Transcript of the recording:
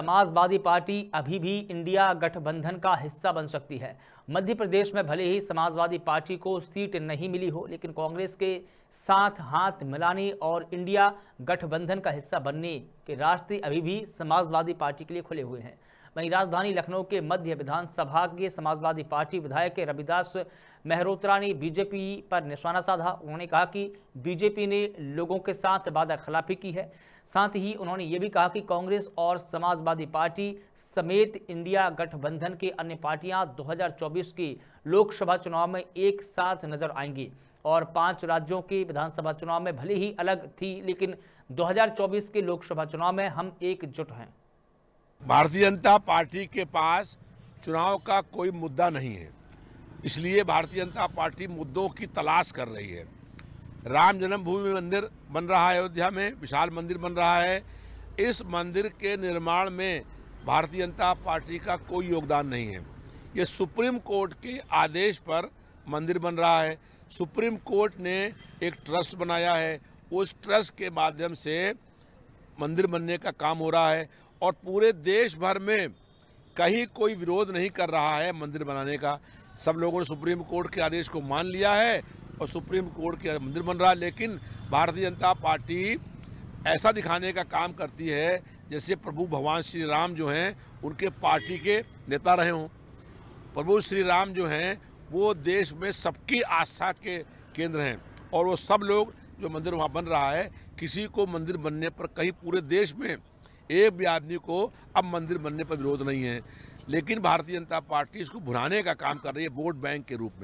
Samajwadi party अभी भी India गठबंधन का हिस्सा बन सकती है मध्य प्रदेश में भले ही समाजवादी पार्टी को सीट नहीं मिली हो लेकिन कांग्रेस के साथ हाथ मिलाने और इंडिया गठबंधन का हिस्सा बनने के रास्ते अभी भी समाजवादी पार्टी के लिए खुले हुए हैं वहीं राजधानी लखनऊ के मध्य विधानसभा के समाजवादी पार्टी विधायक रविदास मेहरोत्रा ने बीजेपी पर निशाना साधा उन्होंने कहा कि बीजेपी ने लोगों के साथ वादा खिलाफी की है साथ ही उन्होंने ये भी कहा कि कांग्रेस और समाजवादी पार्टी समेत इंडिया गठबंधन के अन्य पार्टियां 2024 के लोकसभा चुनाव में एक साथ नजर आएंगी और पांच राज्यों के विधानसभा चुनाव में भले ही अलग थी लेकिन 2024 के लोकसभा चुनाव में हम एकजुट हैं भारतीय जनता पार्टी के पास चुनाव का कोई मुद्दा नहीं है इसलिए भारतीय जनता पार्टी मुद्दों की तलाश कर रही है राम जन्मभूमि मंदिर बन रहा है अयोध्या में विशाल मंदिर बन रहा है इस मंदिर के निर्माण में भारतीय जनता पार्टी का कोई योगदान नहीं है ये सुप्रीम कोर्ट के आदेश पर मंदिर बन रहा है सुप्रीम कोर्ट ने एक ट्रस्ट बनाया है उस ट्रस्ट के माध्यम से मंदिर बनने का काम हो रहा है और पूरे देश भर में कहीं कोई विरोध नहीं कर रहा है मंदिर बनाने का सब लोगों ने सुप्रीम कोर्ट के आदेश को मान लिया है और सुप्रीम कोर्ट के मंदिर बन रहा है लेकिन भारतीय जनता पार्टी ऐसा दिखाने का काम करती है जैसे प्रभु भगवान श्री राम जो हैं उनके पार्टी के नेता रहे हों प्रभु श्री राम जो हैं वो देश में सबकी आस्था के केंद्र हैं और वो सब लोग जो मंदिर वहाँ बन रहा है किसी को मंदिर बनने पर कहीं पूरे देश में एक भी आदमी को अब मंदिर बनने पर विरोध नहीं है लेकिन भारतीय जनता पार्टी इसको भुनाने का काम कर रही है वोट बैंक के रूप में